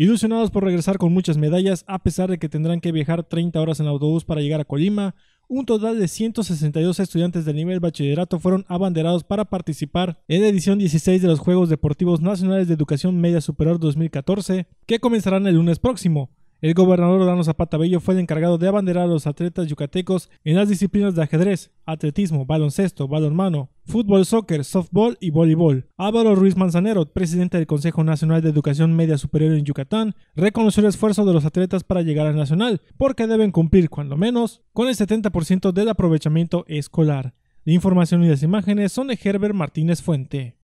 Ilusionados por regresar con muchas medallas, a pesar de que tendrán que viajar 30 horas en autobús para llegar a Colima, un total de 162 estudiantes del nivel bachillerato fueron abanderados para participar en la edición 16 de los Juegos Deportivos Nacionales de Educación Media Superior 2014, que comenzarán el lunes próximo. El gobernador Dano Zapata Bello fue el encargado de abanderar a los atletas yucatecos en las disciplinas de ajedrez, atletismo, baloncesto, balonmano, fútbol, soccer, softball y voleibol. Álvaro Ruiz Manzanero, presidente del Consejo Nacional de Educación Media Superior en Yucatán, reconoció el esfuerzo de los atletas para llegar al nacional, porque deben cumplir, cuando menos, con el 70% del aprovechamiento escolar. La información y las imágenes son de Herbert Martínez Fuente.